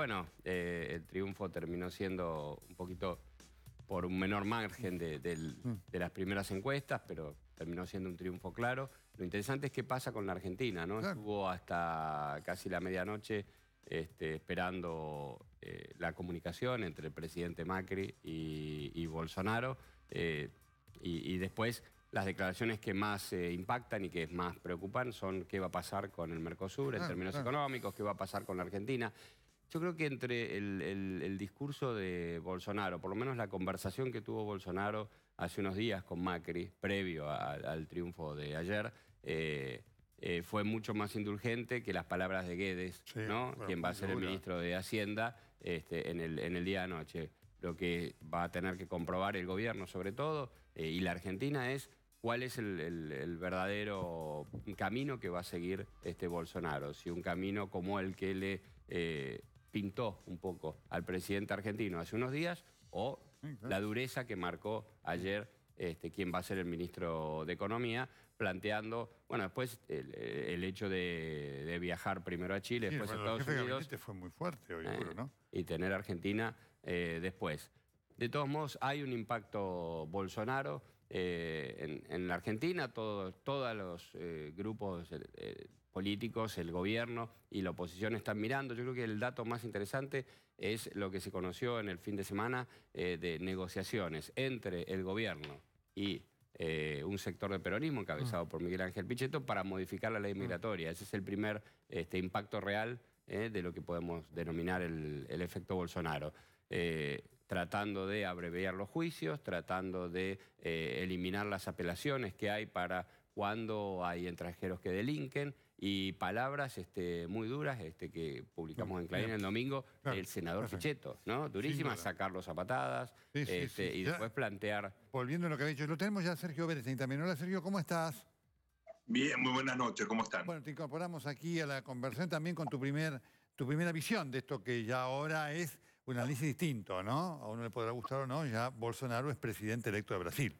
bueno, eh, el triunfo terminó siendo un poquito por un menor margen mm. de, las primeras encuestas, pero terminó siendo un triunfo claro. Lo interesante es qué pasa con la Argentina, ¿no? Estuvo hasta casi la medianoche este, esperando eh, la comunicación entre el presidente Macri y, Bolsonaro. Eh, y, después las declaraciones que más impactan y que más preocupan son qué va a pasar con el Mercosur en términos económicos, qué va a pasar con la Argentina. Yo creo que entre el, discurso de Bolsonaro, por lo menos la conversación que tuvo Bolsonaro hace unos días con Macri, previo al triunfo de ayer, eh, eh, fue mucho más indulgente que las palabras de Guedes, ¿no? quien va a ser el ministro de Hacienda este, en, el, día de anoche. Lo que va a tener que comprobar el gobierno, sobre todo, eh, y la Argentina, es cuál es el, verdadero camino que va a seguir este Bolsonaro, si un camino como el que le pintó un poco al presidente argentino hace unos días o la dureza que marcó ayer este, quien va a ser el ministro de Economía, planteando, bueno, después el, hecho de, viajar primero a Chile, después a Estados Unidos. fue muy fuerte hoy, eh, ¿no? Y tener Argentina eh, después. De todos modos, hay un impacto Bolsonaro eh, en, la Argentina, todos, todos los grupos políticos, el gobierno y la oposición están mirando. Yo creo que el dato más interesante es lo que se conoció en el fin de semana eh, de negociaciones entre el gobierno y eh, un sector de peronismo encabezado mm. por Miguel Ángel Pichetto para modificar la ley mm. migratoria. Ese es el primer este, impacto real eh, de lo que podemos denominar el, efecto Bolsonaro tratando de abreviar los juicios, tratando de eliminar las apelaciones que hay para cuando hay extranjeros que delinquen y palabras este, muy duras este, que publicamos en Clarín el domingo el senador Fichetto, ¿no? Durísimas, sacarlos a patadas este, y después plantear... Volviendo a lo que había dicho, lo tenemos ya Sergio y también. Hola Sergio, ¿cómo estás? Bien, muy buenas noches, ¿cómo están? Bueno, te incorporamos aquí a la conversación también con tu, primer, tu primera visión de esto que ya ahora es un análisis distinto, ¿no? A uno le podrá gustar o no, ya Bolsonaro es presidente electo de Brasil.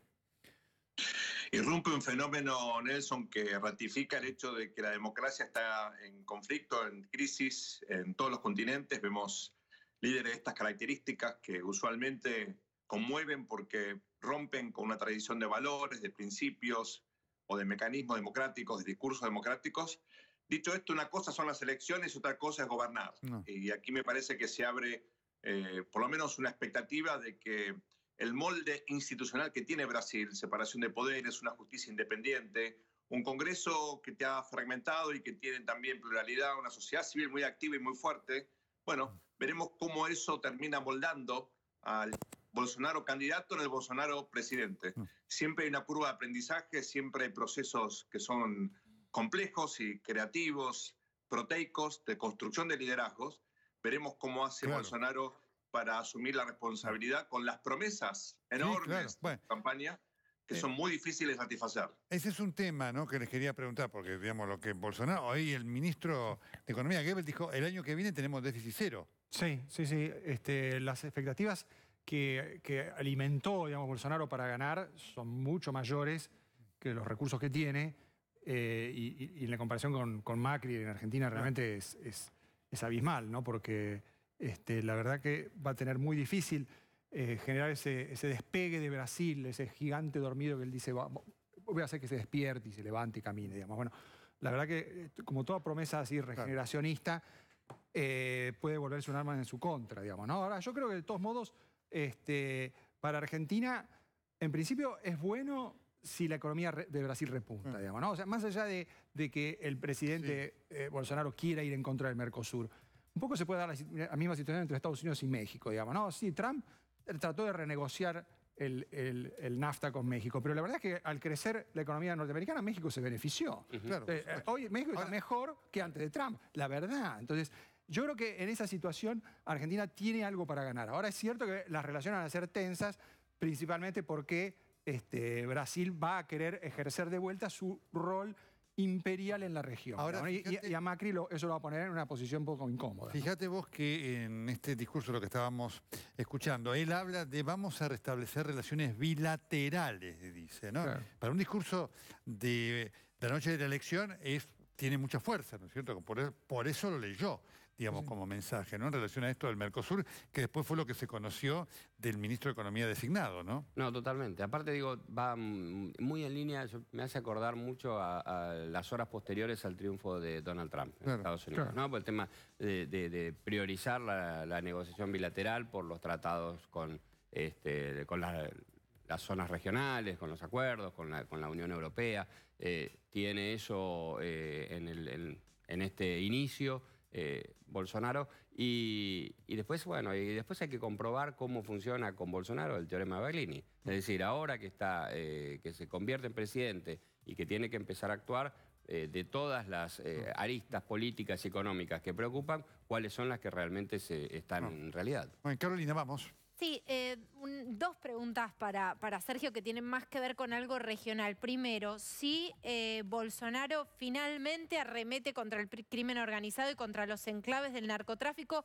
Irrumpe un fenómeno, Nelson, que ratifica el hecho de que la democracia está en conflicto, en crisis, en todos los continentes. Vemos líderes de estas características que usualmente conmueven porque rompen con una tradición de valores, de principios o de mecanismos democráticos, de discursos democráticos. Dicho esto, una cosa son las elecciones y otra cosa es gobernar. Y aquí me parece que se abre eh, por lo menos una expectativa de que el molde institucional que tiene Brasil, separación de poderes, una justicia independiente, un Congreso que te ha fragmentado y que tiene también pluralidad, una sociedad civil muy activa y muy fuerte. Bueno, veremos cómo eso termina moldando al Bolsonaro candidato en el Bolsonaro presidente. Mm. Siempre hay una curva de aprendizaje, siempre hay procesos que son complejos y creativos, proteicos, de construcción de liderazgos. Veremos cómo hace Bolsonaro para asumir la responsabilidad con las promesas enormes de campaña que son muy difíciles de satisfacer. Ese es un tema ¿no? que les quería preguntar, porque digamos lo que Bolsonaro, hoy el ministro de Economía, Goebbels, dijo, el año que viene tenemos déficit cero. Sí, sí, sí. Este, las expectativas que, alimentó digamos, Bolsonaro para ganar son mucho mayores que los recursos que tiene, eh, y, y, en la comparación con, Macri en Argentina realmente es, es, es abismal, ¿no? porque este, la verdad que va a tener muy difícil eh, generar ese, despegue de Brasil, ese gigante dormido que él dice, voy a hacer que se despierte y se levante y camine, digamos. Bueno, la verdad que eh, como toda promesa así regeneracionista, eh, puede volverse un arma en su contra, digamos. ¿no? Ahora, yo creo que de todos modos, este, para Argentina, en principio es bueno si la economía de Brasil repunta, mm. digamos. ¿no? más allá de, que el presidente Bolsonaro quiera ir en contra del Mercosur. Un poco se puede dar la, misma situación entre Estados Unidos y México, digamos. No, sí, Trump eh, trató de renegociar el, el, NAFTA con México, pero la verdad es que al crecer la economía norteamericana, México se benefició. Eh, hoy México está mejor que antes de Trump, la verdad. Entonces, yo creo que en esa situación Argentina tiene algo para ganar. Ahora es cierto que las relaciones van a ser tensas, principalmente porque este, Brasil va a querer ejercer de vuelta su rol imperial en la región. y, a Macri eso lo va a poner en una posición un poco incómoda. Fíjate vos que en este discurso lo que estábamos escuchando, él habla de vamos a restablecer relaciones bilaterales, dice, ¿no? Para un discurso de, la noche de la elección es, tiene mucha fuerza, ¿no es cierto? por eso lo leyó digamos, como mensaje, ¿no? En relación a esto del Mercosur, que después fue lo que se conoció del ministro de Economía designado, ¿no? No, totalmente. Aparte, digo, va muy en línea, me hace acordar mucho a, las horas posteriores al triunfo de Donald Trump en Estados Unidos, ¿no? Por el tema de, priorizar la, negociación bilateral por los tratados con, este, con las zonas regionales, con los acuerdos, con la, Unión Europea. Eh, tiene eso eh, en, en este inicio eh, Bolsonaro. Y, después, bueno, y después hay que comprobar cómo funciona con Bolsonaro el teorema de Baglini. Es decir, ahora que, está, eh, que se convierte en presidente y que tiene que empezar a actuar, eh, de todas las aristas políticas y económicas que preocupan, cuáles son las que realmente se están en realidad. Bueno, Carolina, vamos. Sí, eh, dos preguntas para, para, Sergio que tienen más que ver con algo regional. Primero, si eh, Bolsonaro finalmente arremete contra el crimen organizado y contra los enclaves del narcotráfico,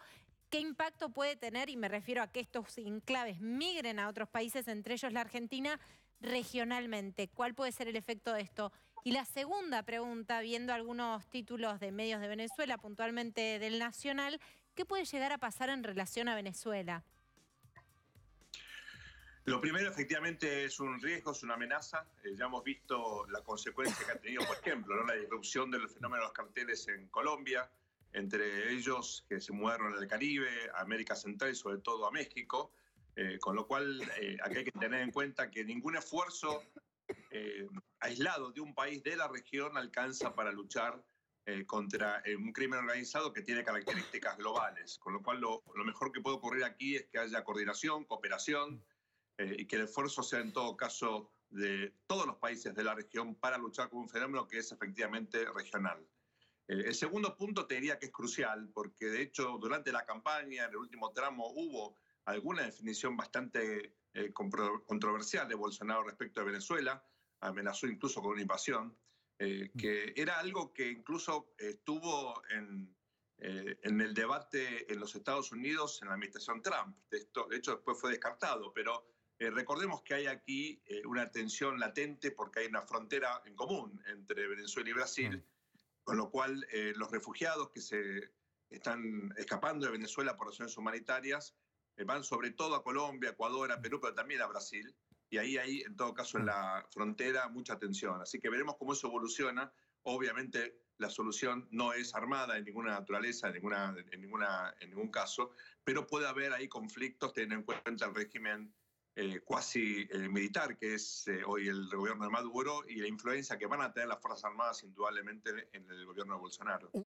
¿qué impacto puede tener? Y me refiero a que estos enclaves migren a otros países, entre ellos la Argentina, regionalmente. ¿Cuál puede ser el efecto de esto? Y la segunda pregunta, viendo algunos títulos de medios de Venezuela, puntualmente del Nacional, ¿qué puede llegar a pasar en relación a Venezuela? Lo primero, efectivamente, es un riesgo, es una amenaza. Eh, ya hemos visto la consecuencia que ha tenido, por ejemplo, la disrupción del fenómeno de los carteles en Colombia, entre ellos que se mudaron al Caribe, a América Central y sobre todo a México. Eh, con lo cual, eh, aquí hay que tener en cuenta que ningún esfuerzo aislado de un país de la región alcanza para luchar contra un crimen organizado que tiene características globales. Con lo cual, lo, lo mejor que puede ocurrir aquí es que haya coordinación, cooperación eh, y que el esfuerzo sea en todo caso de todos los países de la región para luchar con un fenómeno que es efectivamente regional. Eh, el segundo punto te diría que es crucial, porque de hecho durante la campaña, en el último tramo, hubo alguna definición bastante eh, controversial de Bolsonaro respecto a Venezuela, amenazó incluso con una invasión, que era algo que incluso estuvo en, en, el debate en los Estados Unidos en la administración Trump. De, de hecho después fue descartado, pero eh, recordemos que hay aquí eh, una tensión latente porque hay una frontera en común entre Venezuela y Brasil, mm. con lo cual eh, los refugiados que se están escapando de Venezuela por razones humanitarias van sobre todo a Colombia, Ecuador, a Perú, pero también a Brasil. Y ahí hay, en todo caso, en mm. la frontera mucha tensión. Así que veremos cómo eso evoluciona. Obviamente la solución no es armada en ninguna naturaleza, en, ninguna, en, ninguna, en ningún caso, pero puede haber ahí conflictos teniendo en cuenta el régimen cuasi militar, que es eh, hoy el gobierno de Maduro, y la influencia que van a tener las Fuerzas Armadas indudablemente en el gobierno de Bolsonaro.